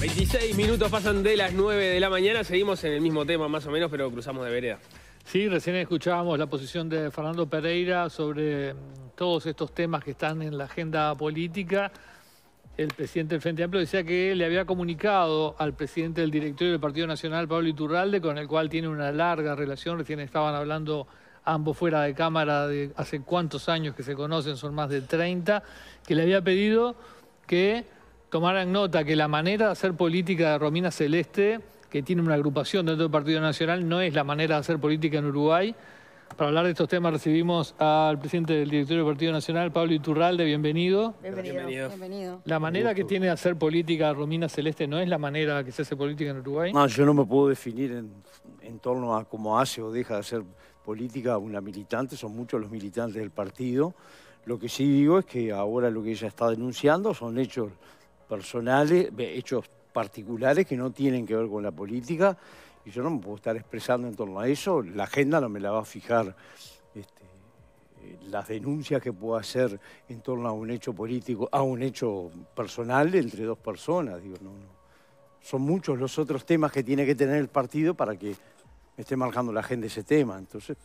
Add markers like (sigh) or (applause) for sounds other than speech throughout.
26 minutos pasan de las 9 de la mañana, seguimos en el mismo tema más o menos, pero cruzamos de vereda. Sí, recién escuchábamos la posición de Fernando Pereira sobre mm, todos estos temas que están en la agenda política. El presidente del Frente Amplio decía que le había comunicado al presidente del directorio del Partido Nacional, Pablo Iturralde, con el cual tiene una larga relación, recién estaban hablando ambos fuera de cámara de hace cuántos años que se conocen, son más de 30, que le había pedido que tomaran nota que la manera de hacer política de Romina Celeste, que tiene una agrupación dentro del Partido Nacional, no es la manera de hacer política en Uruguay. Para hablar de estos temas recibimos al presidente del directorio del Partido Nacional, Pablo Iturralde, bienvenido. Bienvenido. La manera que tiene de hacer política Romina Celeste no es la manera que se hace política en Uruguay. No, yo no me puedo definir en torno a cómo hace o deja de hacer política una militante, son muchos los militantes del partido. Lo que sí digo es que ahora lo que ella está denunciando son hechos personales, hechos particulares que no tienen que ver con la política y yo no me puedo estar expresando en torno a eso, la agenda no me la va a fijar este, eh, las denuncias que puedo hacer en torno a un hecho político, a un hecho personal entre dos personas, digo, no, no. Son muchos los otros temas que tiene que tener el partido para que me esté marcando la agenda ese tema, entonces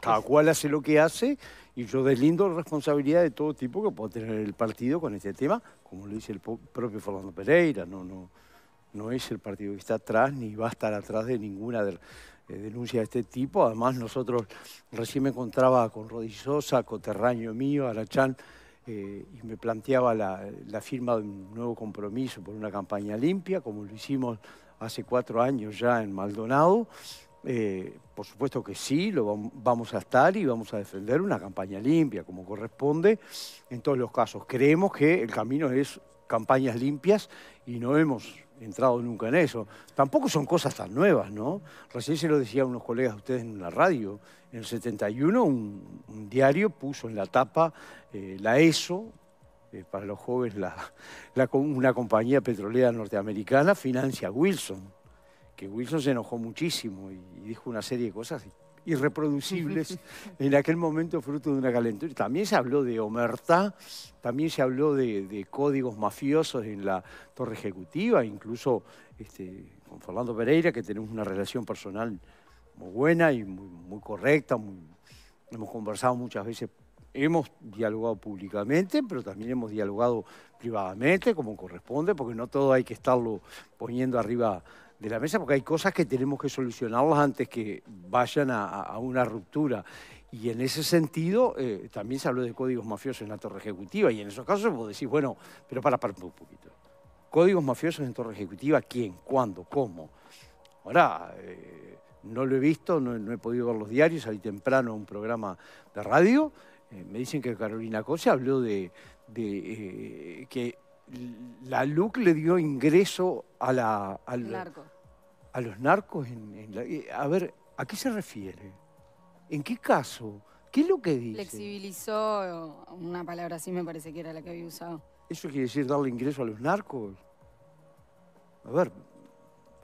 cada cual hace lo que hace y yo deslindo responsabilidad de todo tipo que pueda tener el partido con este tema, como lo dice el propio Fernando Pereira, no, no, no es el partido que está atrás ni va a estar atrás de ninguna eh, denuncia de este tipo. Además, nosotros recién me encontraba con Rodizosa, coterraño mío, Arachán, eh, y me planteaba la firma de un nuevo compromiso por una campaña limpia, como lo hicimos hace cuatro años ya en Maldonado. Eh, por supuesto que sí, lo vamos a estar y vamos a defender una campaña limpia, como corresponde en todos los casos. Creemos que el camino es campañas limpias y no hemos entrado nunca en eso. Tampoco son cosas tan nuevas, ¿no? Recién se lo decía unos colegas de ustedes en la radio. En el 71 un, diario puso en la tapa eh, la ESO, eh, para los jóvenes una compañía petrolera norteamericana, financia Wilson que Wilson se enojó muchísimo y, dijo una serie de cosas irreproducibles (laughs) en aquel momento fruto de una calentura. También se habló de omerta, también se habló de, códigos mafiosos en la torre ejecutiva, incluso este, con Fernando Pereira, que tenemos una relación personal muy buena y muy, correcta, hemos conversado muchas veces. Hemos dialogado públicamente, pero también hemos dialogado privadamente, como corresponde, porque no todo hay que estarlo poniendo arriba de la mesa, porque hay cosas que tenemos que solucionarlas antes que vayan a, una ruptura. Y en ese sentido, eh, también se habló de códigos mafiosos en la torre ejecutiva, y en esos casos vos decís, bueno, pero para, para un poquito. Códigos mafiosos en torre ejecutiva, ¿quién? ¿Cuándo? ¿Cómo? Ahora, eh, no lo he visto, no, he podido ver los diarios, ahí temprano un programa de radio, eh, me dicen que Carolina Cosa habló de, de que la LUC le dio ingreso a, la, a, a los narcos. En, la, a ver, ¿a qué se refiere? ¿En qué caso? ¿Qué es lo que dice? Flexibilizó, una palabra así me parece que era la que había usado. ¿Eso quiere decir darle ingreso a los narcos? A ver,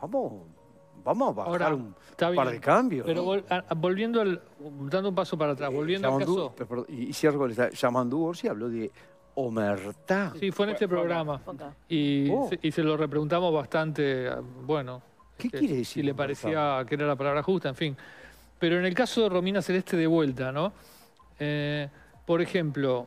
vamos, vamos a bajar un par de cambios. Pero volviendo, al, dando un paso para atrás, eh, volviendo al caso... Eh, y, y cierro con esta, Yamandú Orsi habló de Sí, fue en este programa. Oh. Y, se, lo repreguntamos bastante, bueno. ¿Qué este, Si le parecía que era la palabra justa, en fin. Pero en el caso de Romina Celeste de vuelta, ¿no? Eh, por ejemplo,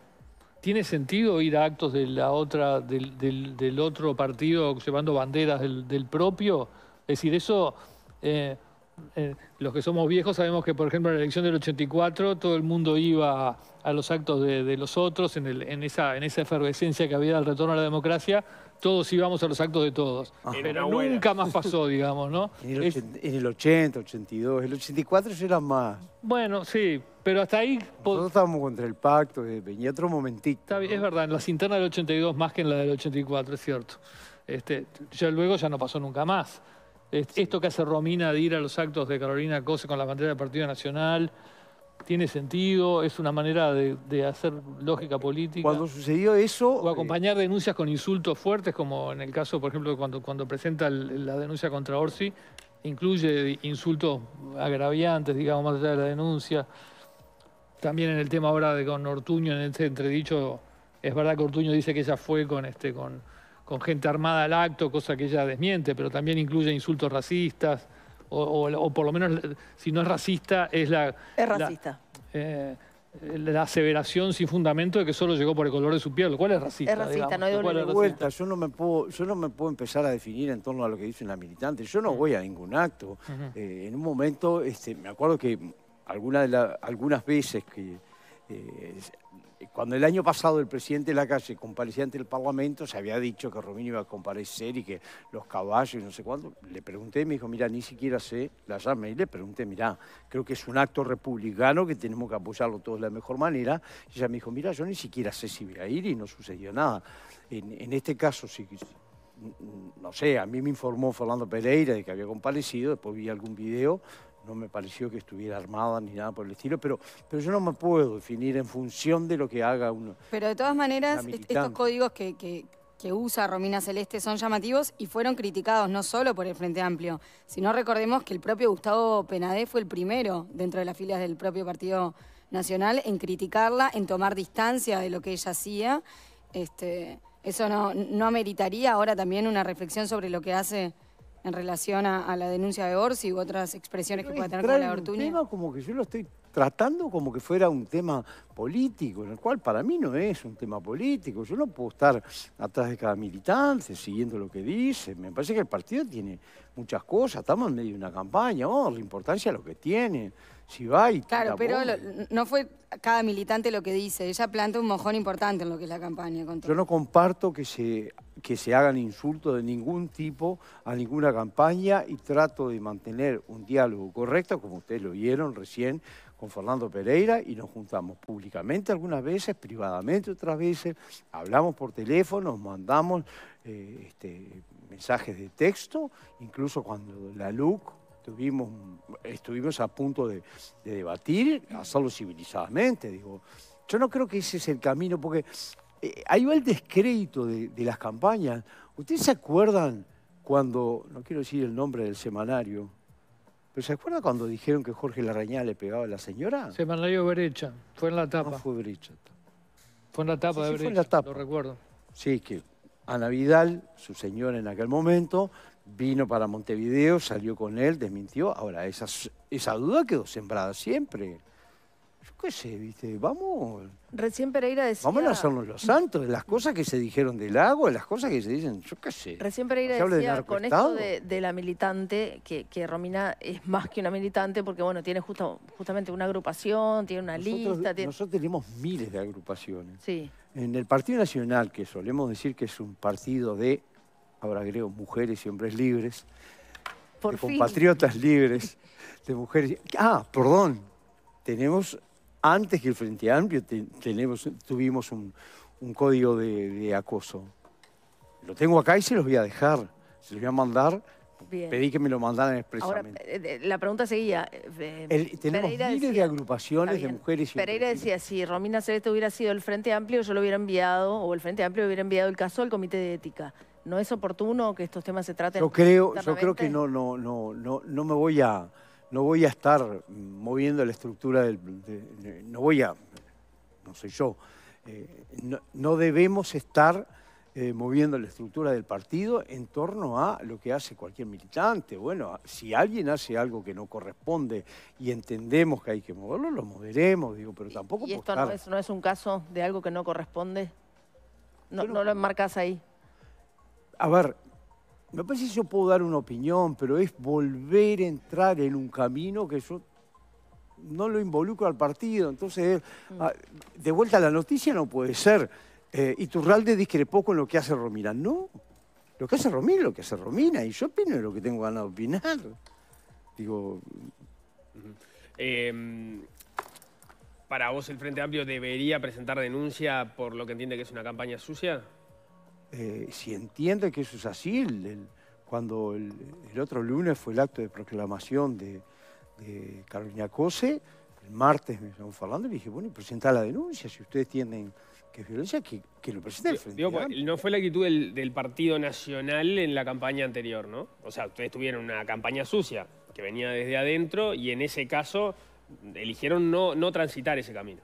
¿tiene sentido ir a actos de la otra, del, otro partido llevando banderas del, propio? Es decir, eso eh, eh, los que somos viejos sabemos que, por ejemplo, en la elección del 84 todo el mundo iba a, los actos de, los otros, en, esa, en esa efervescencia que había del retorno a la democracia, todos íbamos a los actos de todos. Ah. Pero nunca más pasó, digamos, ¿no? (laughs) en, el 80, 82, el 84 ya era más. Bueno, sí, pero hasta ahí... Nosotros estábamos contra el pacto, eh, venía otro momentito. Es verdad, en las internas del 82 más que en la del 84, es cierto. Este, ya luego ya no pasó nunca más. Este, Esto que hace Romina de ir a los actos de Carolina Cose con la bandera del Partido Nacional, tiene sentido, es una manera de, hacer lógica política. Cuando sucedió eso... O eh, acompañar denuncias con insultos fuertes, como en el caso, por ejemplo, cuando, cuando presenta la denuncia contra Orsi, incluye insultos agraviantes, digamos, más allá de la denuncia. También en el tema ahora de con Ortuño, en este entredicho, es verdad que Ortuño dice que ella fue con, este, con, con gente armada al acto, cosa que ella desmiente, pero también incluye insultos racistas, o, por lo menos, si no es racista, es la... Es racista. Eh, la, aseveración sin fundamento de que solo llegó por el color de su piel, ¿Cuál es racista. Es racista, no hay doble vuelta. Yo no, me puedo, yo no me puedo empezar a definir en torno a lo que dicen las militantes. Yo no voy a ningún acto. Eh, en un momento, este, me acuerdo que algunas veces que eh, eh, cuando el año pasado el presidente la de calle comparecía ante el Parlamento, se había dicho que Romino iba a comparecer y que los caballos y no sé cuándo. Le pregunté, me dijo, mira, ni siquiera sé la llamé Y le pregunté, mira, creo que es un acto republicano que tenemos que apoyarlo todos de la mejor manera. Y ella me dijo, mira, yo ni siquiera sé si voy a ir y no sucedió nada. En, este caso, no sé, a mí me informó Fernando Pereira de que había comparecido, después vi algún video, no me pareció que estuviera armada ni nada por el estilo, pero, pero yo no me puedo definir en función de lo que haga uno. Pero de todas maneras, estos códigos que, que, usa Romina Celeste son llamativos y fueron criticados no solo por el Frente Amplio, sino recordemos que el propio Gustavo Penadé fue el primero dentro de las filas del propio Partido Nacional en criticarla, en tomar distancia de lo que ella hacía. Este, ¿Eso no, no ameritaría ahora también una reflexión sobre lo que hace en relación a, a la denuncia de Orsi u otras expresiones que pueda tener con la Ortuña. como que yo lo estoy tratando como que fuera un tema político, en el cual para mí no es un tema político. Yo no puedo estar atrás de cada militante, siguiendo lo que dice. Me parece que el partido tiene muchas cosas. Estamos en medio de una campaña, oh, la importancia de lo que tiene. Si va y Claro, pero no fue cada militante lo que dice. Ella planta un mojón importante en lo que es la campaña. Yo no comparto que se, que se hagan insultos de ningún tipo a ninguna campaña y trato de mantener un diálogo correcto, como ustedes lo vieron recién, con Fernando Pereira y nos juntamos públicamente algunas veces, privadamente otras veces, hablamos por teléfono, nos mandamos eh, este, mensajes de texto, incluso cuando la LUC tuvimos, estuvimos a punto de, debatir, hacerlo civilizadamente, digo. Yo no creo que ese es el camino, porque eh, ahí va el descrédito de, las campañas. ¿Ustedes se acuerdan cuando, no quiero decir el nombre del semanario, ¿Pero se acuerda cuando dijeron que Jorge Larrañá le pegaba a la señora? Se mandó derecha, fue en la tapa. No fue Fue en la tapa de Berecha, fue en la tapa. lo recuerdo. Sí, que Ana Vidal, su señora en aquel momento, vino para Montevideo, salió con él, desmintió. Ahora, esa, esa duda quedó sembrada siempre yo qué sé, viste, vamos. Recién Pereira decía. Vamos a hacernos los santos, las cosas que se dijeron del agua, las cosas que se dicen, yo qué sé. Recién Pereira decía con esto de, la militante, que, Romina es más que una militante, porque bueno, tiene justo, justamente una agrupación, tiene una lista. Nosotros tenemos miles de agrupaciones. Sí. En el Partido Nacional, que solemos decir que es un partido de, ahora agrego, mujeres y hombres libres, Por de compatriotas libres, de mujeres. Ah, perdón, tenemos antes que el Frente Amplio tenemos, tuvimos un, código de, acoso. Lo tengo acá y se los voy a dejar, se los voy a mandar. Pedí que me lo mandaran expresamente. Eh, la pregunta seguía. Eh, tenemos miles de agrupaciones de mujeres y Pereira decía, si Romina Celeste hubiera sido el Frente Amplio, yo lo hubiera enviado, o el Frente Amplio hubiera enviado el caso al Comité de Ética. ¿No es oportuno que estos temas se traten? Yo creo, yo creo que no, no, no, no, no me voy a no voy a estar moviendo la estructura del... no voy a... no sé yo. Eh, no, debemos estar eh, moviendo la estructura del partido en torno a lo que hace cualquier militante. Bueno, si alguien hace algo que no corresponde y entendemos que hay que moverlo, lo moveremos, digo, pero tampoco... ¿Y esto no, es, un caso de algo que no corresponde? ¿No, no lo enmarcas ahí? A ver, me parece que yo puedo dar una opinión, pero es volver a entrar en un camino que yo no lo involucro al partido. Entonces, mm. ah, de vuelta a la noticia no puede ser. Y eh, Turralde discrepó con lo que hace Romina. No, lo que hace Romina es lo que hace Romina, y yo opino lo que tengo ganas de opinar. Digo. Em, ¿Para vos el Frente Amplio debería presentar denuncia por lo que entiende que es una campaña sucia? Eh, si entiende que eso es así, cuando el, otro lunes fue el acto de proclamación de, de Carolina Cose, el martes me estaban hablando y le dije, bueno, presenta la denuncia, si ustedes tienen que es violencia, que, lo presenten. Pues, no fue la actitud del, Partido Nacional en la campaña anterior, ¿no? O sea, ustedes tuvieron una campaña sucia que venía desde adentro y en ese caso eligieron no, no transitar ese camino.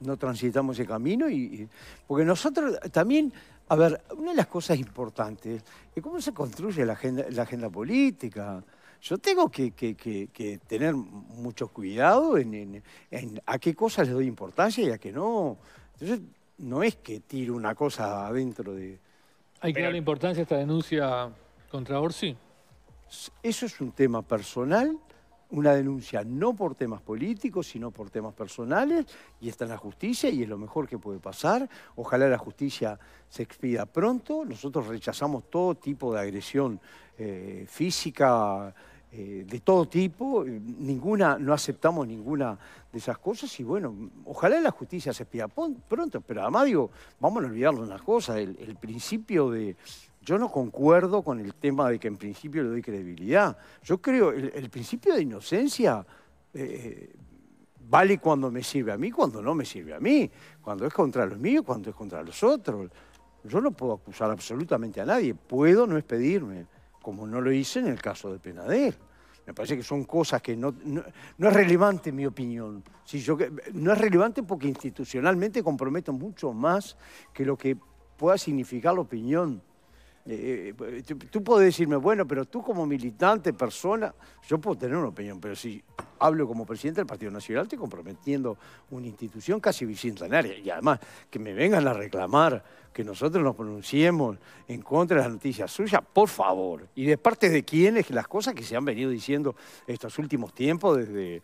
No transitamos ese camino y, y porque nosotros también a ver, una de las cosas importantes es cómo se construye la agenda, política. Yo tengo que, tener mucho cuidado en, a qué cosas le doy importancia y a qué no. Entonces, no es que tire una cosa adentro de... ¿Hay que darle importancia a esta denuncia contra Orsi? Eso es un tema personal una denuncia no por temas políticos, sino por temas personales, y está en la justicia y es lo mejor que puede pasar. Ojalá la justicia se expida pronto. Nosotros rechazamos todo tipo de agresión eh, física, eh, de todo tipo, ninguna, no aceptamos ninguna de esas cosas y bueno, ojalá la justicia se expida pronto, pero además digo, vamos a olvidarnos una cosa, el principio de, yo no concuerdo con el tema de que en principio le doy credibilidad. Yo creo, el, el principio de inocencia eh, vale cuando me sirve a mí, cuando no me sirve a mí, cuando es contra los míos, cuando es contra los otros. Yo no puedo acusar absolutamente a nadie, puedo no expedirme, como no lo hice en el caso de penader. Me parece que son cosas que no, no, es relevante mi opinión. Si yo, no es relevante porque institucionalmente comprometo mucho más que lo que pueda significar la opinión eh, eh, eh, tú, puedes decirme, bueno, pero tú como militante, persona, yo puedo tener una opinión, pero si hablo como presidente del Partido Nacional, estoy comprometiendo una institución casi bicentenaria. Y además, que me vengan a reclamar que nosotros nos pronunciemos en contra de las noticias suyas, por favor. Y de parte de quiénes las cosas que se han venido diciendo estos últimos tiempos desde...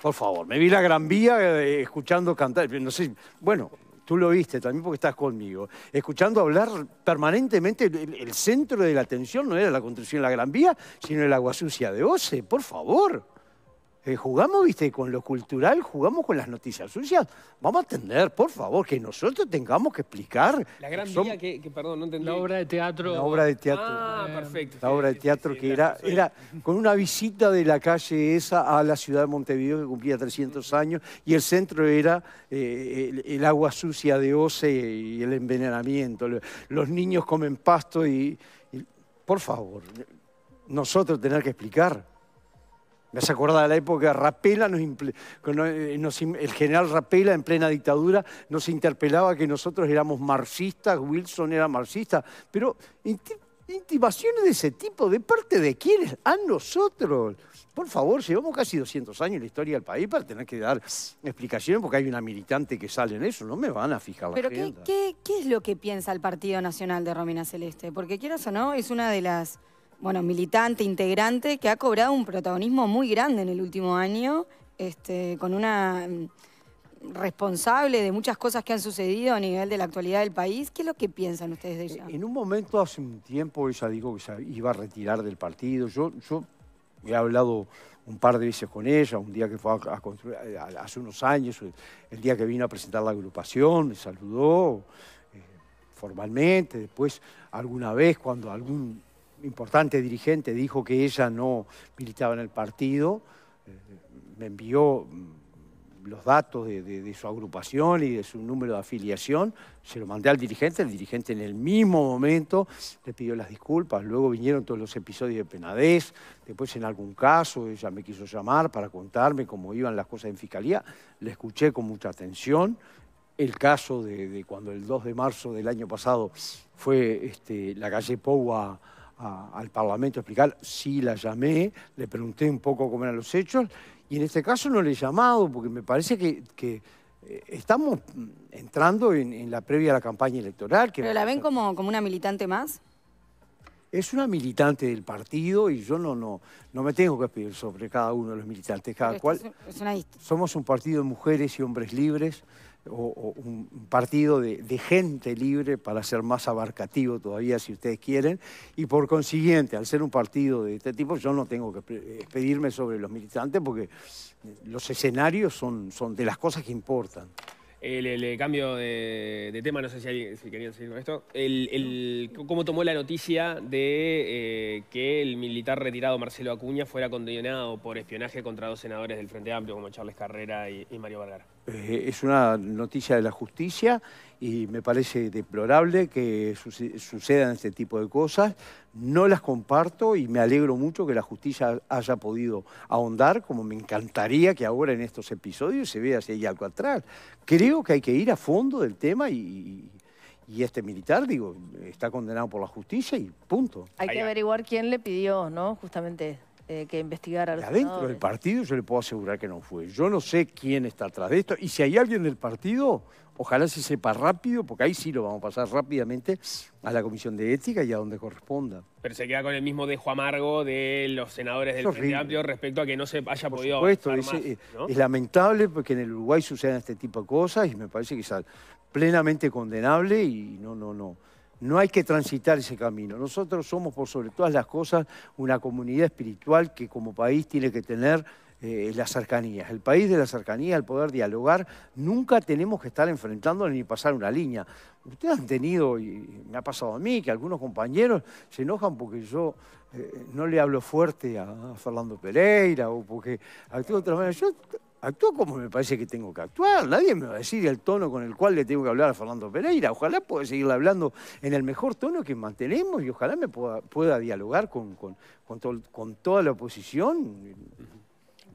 Por favor, me vi la Gran Vía escuchando cantar, no sé, bueno, tú lo viste también porque estás conmigo, escuchando hablar permanentemente, el, centro de la atención no era la construcción de la Gran Vía, sino el agua sucia de Ose, por favor. Eh, jugamos, viste, con lo cultural, jugamos con las noticias sucias. Vamos a atender, por favor, que nosotros tengamos que explicar. La gran que, perdón, no entendí. La obra de teatro. La obra de teatro. Ah, perfecto. La obra de teatro que era, era con una visita de la calle esa a la ciudad de Montevideo que cumplía 300 años y el centro era eh, el, agua sucia de Ose y el envenenamiento. Los niños comen pasto y por favor, nosotros tener que explicar. Me has acordado de la época de Rapela, eh, el general Rapela en plena dictadura nos interpelaba que nosotros éramos marxistas, Wilson era marxista, pero intimaciones de ese tipo, ¿de parte de quiénes? A nosotros. Por favor, llevamos casi 200 años en la historia del país para tener que dar explicaciones porque hay una militante que sale en eso, no me van a fijar la Pero ¿qué, qué es lo que piensa el Partido Nacional de Romina Celeste? Porque quieras o no, es una de las bueno, militante, integrante, que ha cobrado un protagonismo muy grande en el último año, este, con una mm, responsable de muchas cosas que han sucedido a nivel de la actualidad del país. ¿Qué es lo que piensan ustedes de ella? Eh, en un momento, hace un tiempo, ella dijo que se iba a retirar del partido. Yo, yo he hablado un par de veces con ella, un día que fue a, construir, hace unos años, el día que vino a presentar la agrupación, me saludó eh, formalmente, después alguna vez cuando algún importante dirigente dijo que ella no militaba en el partido, eh, me envió mm, los datos de, su agrupación y de su número de afiliación, se lo mandé al dirigente, el dirigente en el mismo momento le pidió las disculpas, luego vinieron todos los episodios de penadez, después en algún caso ella me quiso llamar para contarme cómo iban las cosas en fiscalía, le escuché con mucha atención, el caso de, cuando el 2 de marzo del año pasado fue este, la calle Poua al Parlamento a explicar, sí la llamé, le pregunté un poco cómo eran los hechos, y en este caso no le he llamado, porque me parece que, eh, estamos entrando en, la previa a la campaña electoral. Que ¿Pero la ven como, como una militante más? Es una militante del partido y yo no, no, me tengo que pedir sobre cada uno de los militantes, cada cual. Somos un partido de mujeres y hombres libres o, un partido de, gente libre para ser más abarcativo todavía, si ustedes quieren. Y por consiguiente, al ser un partido de este tipo, yo no tengo que pedirme sobre los militantes porque eh, los escenarios son, son de las cosas que importan. El, cambio de, tema, no sé si, si querían seguir con esto. El, el, ¿Cómo tomó la noticia de eh, que el militar retirado Marcelo Acuña fuera condenado por espionaje contra dos senadores del Frente Amplio como Charles Carrera y, y Mario Vargas? Eh, es una noticia de la justicia y me parece deplorable que sucedan este tipo de cosas. No las comparto y me alegro mucho que la justicia haya podido ahondar, como me encantaría que ahora en estos episodios se vea si hay algo atrás. Creo que hay que ir a fondo del tema y, y este militar, digo, está condenado por la justicia y punto. Hay que averiguar quién le pidió, ¿no? Justamente eh, que investigar a Adentro del partido yo le puedo asegurar que no fue. Yo no sé quién está atrás de esto. Y si hay alguien del partido, ojalá se sepa rápido, porque ahí sí lo vamos a pasar rápidamente a la Comisión de Ética y a donde corresponda. Pero se queda con el mismo dejo amargo de los senadores del Frente Amplio respecto a que no se haya Por podido. Por supuesto, eh, es, lamentable porque en el Uruguay suceden este tipo de cosas y me parece que es plenamente condenable y no, no, no no hay que transitar ese camino. Nosotros somos, por sobre todas las cosas, una comunidad espiritual que como país tiene que tener eh, las cercanías. El país de la cercanía, el poder dialogar, nunca tenemos que estar enfrentando ni pasar una línea. Ustedes han tenido, y me ha pasado a mí, que algunos compañeros se enojan porque yo eh, no le hablo fuerte a, Fernando Pereira o porque de otra manera. Actúa como me parece que tengo que actuar. Nadie me va a decir el tono con el cual le tengo que hablar a Fernando Pereira. Ojalá pueda seguirle hablando en el mejor tono que mantenemos y ojalá me pueda, pueda dialogar con, con, toda la oposición.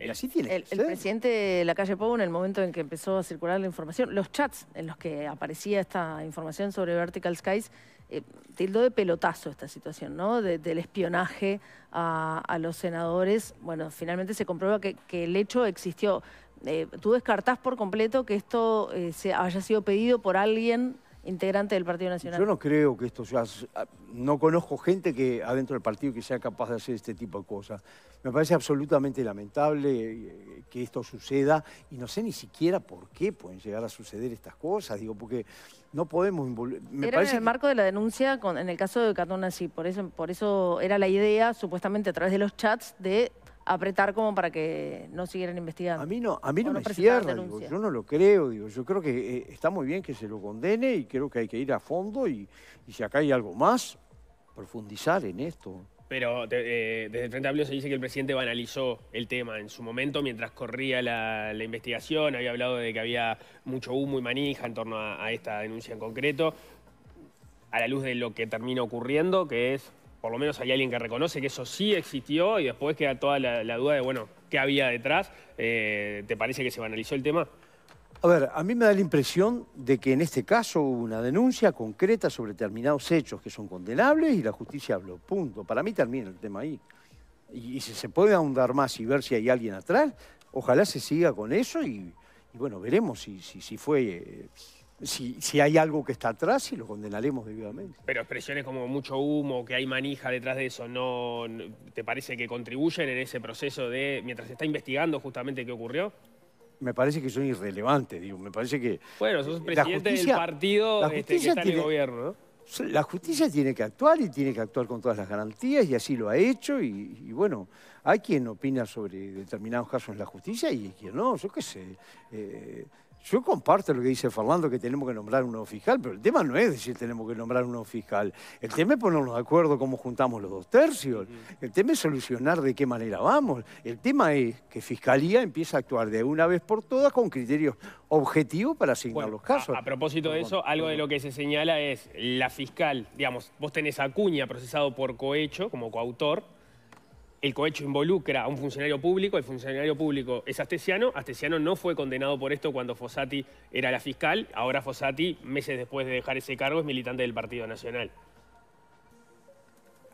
así tiene el, presidente de la calle Pau, en el momento en que empezó a circular la información, los chats en los que aparecía esta información sobre Vertical Skies, eh, tildo de pelotazo esta situación, ¿no? del espionaje a, los senadores. Bueno, finalmente se comprueba que, el hecho existió. Eh, ¿Tú descartás por completo que esto eh, se haya sido pedido por alguien integrante del Partido Nacional? Yo no creo que esto sea... Ah, no conozco gente que adentro del partido que sea capaz de hacer este tipo de cosas. Me parece absolutamente lamentable que esto suceda y no sé ni siquiera por qué pueden llegar a suceder estas cosas. Digo, porque no podemos me parece en el marco de la denuncia con, en el caso de Catona, sí, por eso, por eso era la idea, supuestamente a través de los chats, de apretar como para que no siguieran investigando. A mí no, a mí no, me cierra, yo no lo creo, digo, yo creo que eh, está muy bien que se lo condene y creo que hay que ir a fondo y si acá hay algo más, profundizar en esto. Pero eh, desde el Frente Amplio se dice que el presidente banalizó el tema en su momento mientras corría la, investigación, había hablado de que había mucho humo y manija en torno a, esta denuncia en concreto, a la luz de lo que termina ocurriendo, que es, por lo menos hay alguien que reconoce que eso sí existió y después queda toda la, duda de, bueno, ¿qué había detrás? Eh, ¿Te parece que se banalizó el tema? A ver, a mí me da la impresión de que en este caso hubo una denuncia concreta sobre determinados hechos que son condenables y la justicia habló, punto. Para mí termina el tema ahí. Y, si se puede ahondar más y ver si hay alguien atrás, ojalá se siga con eso y, bueno, veremos si, si, fue... Eh, si, si, hay algo que está atrás y lo condenaremos debidamente. Pero expresiones como mucho humo, que hay manija detrás de eso, ¿no te parece que contribuyen en ese proceso de, mientras se está investigando justamente qué ocurrió? me parece que son irrelevantes, digo, me parece que... Bueno, sos presidente del partido este, que está en el gobierno, ¿no? La justicia tiene que actuar y tiene que actuar con todas las garantías y así lo ha hecho y, bueno, hay quien opina sobre determinados casos en la justicia y quien no, yo qué sé. Eh, yo comparto lo que dice Fernando, que tenemos que nombrar un nuevo fiscal, pero el tema no es decir tenemos que nombrar un nuevo fiscal. El tema es ponernos de acuerdo cómo juntamos los dos tercios. El tema es solucionar de qué manera vamos. El tema es que Fiscalía empieza a actuar de una vez por todas con criterios objetivos para asignar los casos. A, propósito de eso, algo de lo que se señala es la fiscal, digamos, vos tenés a Acuña procesado por cohecho como coautor, el cohecho involucra a un funcionario público, el funcionario público es Astesiano, Astesiano no fue condenado por esto cuando Fossati era la fiscal, ahora Fossati, meses después de dejar ese cargo, es militante del Partido Nacional.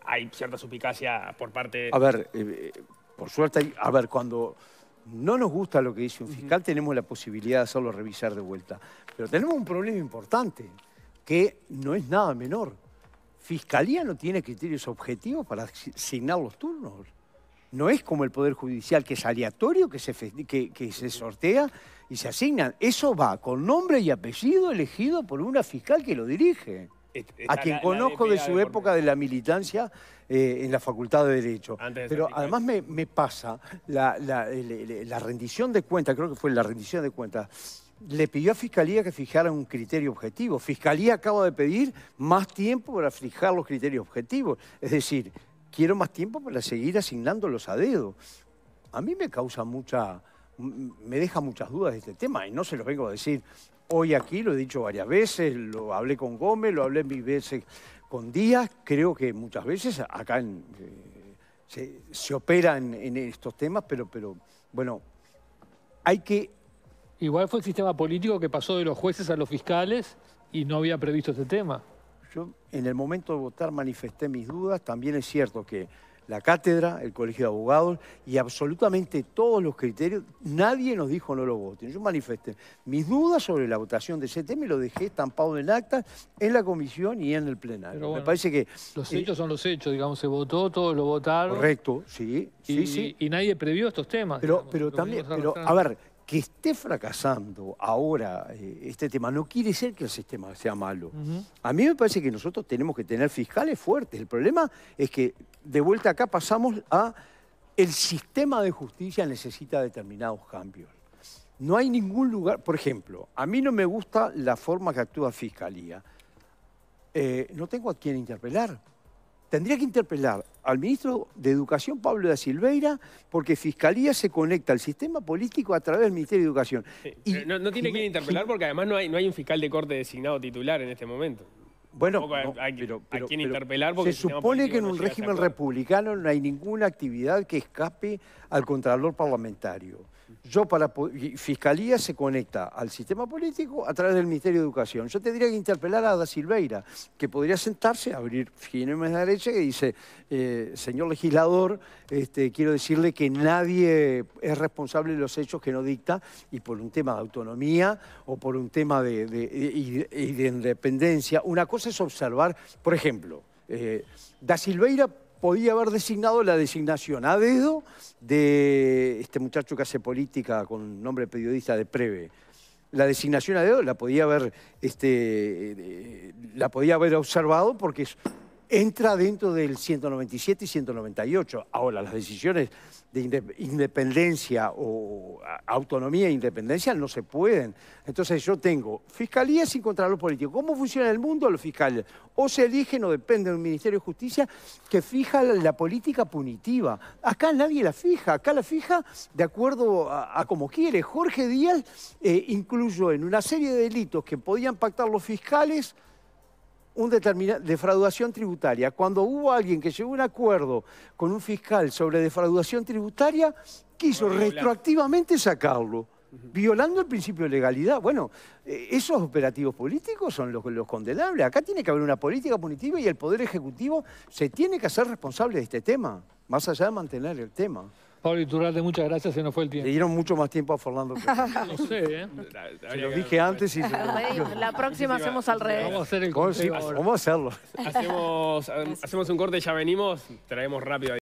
Hay cierta supicacia por parte... A ver, eh, eh, por suerte, a ver, cuando no nos gusta lo que dice un fiscal, tenemos la posibilidad de hacerlo revisar de vuelta. Pero tenemos un problema importante, que no es nada menor. Fiscalía no tiene criterios objetivos para asignar los turnos. No es como el Poder Judicial, que es aleatorio, que se, que, se sortea y se asigna. Eso va con nombre y apellido elegido por una fiscal que lo dirige. A quien conozco de su época de la militancia eh, en la Facultad de Derecho. Pero además me, pasa la, rendición de cuentas, creo que fue la rendición de cuentas, le pidió a Fiscalía que fijara un criterio objetivo. Fiscalía acaba de pedir más tiempo para fijar los criterios objetivos. Es decir, quiero más tiempo para seguir asignándolos a dedo. A mí me causa mucha, me deja muchas dudas de este tema y no se los vengo a decir hoy aquí, lo he dicho varias veces, lo hablé con Gómez, lo hablé mis veces con Díaz, creo que muchas veces acá eh, se, se, operan en estos temas, pero, pero bueno, hay que... Igual fue el sistema político que pasó de los jueces a los fiscales y no había previsto este tema. Yo en el momento de votar manifesté mis dudas. También es cierto que la cátedra, el colegio de abogados y absolutamente todos los criterios, nadie nos dijo no lo voten. Yo manifesté mis dudas sobre la votación de ese tema y lo dejé estampado en el acta en la comisión y en el plenario. Me parece que... Los eh, hechos son los hechos, digamos, se votó, todos lo votaron. Correcto, sí, y, sí, Y nadie previó estos temas. Pero, pero también, pero a ver, que esté fracasando ahora eh, este tema no quiere ser que el sistema sea malo. A mí me parece que nosotros tenemos que tener fiscales fuertes. El problema es que de vuelta acá pasamos a el sistema de justicia necesita determinados cambios. No hay ningún lugar, por ejemplo, a mí no me gusta la forma que actúa Fiscalía. Eh, no tengo a quién interpelar tendría que interpelar al ministro de Educación, Pablo de Silveira, porque Fiscalía se conecta al sistema político a través del Ministerio de Educación. no, tiene que interpelar porque además no hay, un fiscal de corte designado titular en este momento. Bueno, pero, a quién interpelar porque se supone que en un régimen republicano no hay ninguna actividad que escape al contralor parlamentario. Yo para Fiscalía se conecta al sistema político a través del Ministerio de Educación. Yo tendría que interpelar a Da Silveira, que podría sentarse, abrir Jiménez de derecha que dice, eh, señor legislador, este, quiero decirle que nadie es responsable de los hechos que no dicta y por un tema de autonomía o por un tema de, independencia. Una cosa es observar, por ejemplo, eh, Da Silveira podía haber designado la designación a dedo de este muchacho que hace política con nombre periodista de Preve. La designación a dedo la podía haber, este, eh, la podía haber observado porque entra dentro del 197 y 198. Ahora, las decisiones de independencia o autonomía e independencia no se pueden. Entonces yo tengo fiscalía sin contralor político. ¿Cómo funciona el mundo los fiscales? O se eligen o depende de un Ministerio de Justicia que fija la política punitiva. Acá nadie la fija, acá la fija de acuerdo a, como quiere. Jorge Díaz eh, incluyó en una serie de delitos que podían pactar los fiscales de defraudación tributaria. Cuando hubo alguien que llegó a un acuerdo con un fiscal sobre defraudación tributaria, quiso retroactivamente sacarlo, violando el principio de legalidad. Bueno, eh, esos operativos políticos son los, los condenables. Acá tiene que haber una política punitiva y el Poder Ejecutivo se tiene que hacer responsable de este tema, más allá de mantener el tema. Pablo Iturralde, muchas gracias, se nos fue el tiempo. Le dieron mucho más tiempo a Fernando. (laughs) no sé, ¿eh? Se lo dije antes y... La próxima hacemos al revés. Vamos a hacer el corte. hacerlo. Hacemos, hacemos un corte, ya venimos, traemos rápido ahí.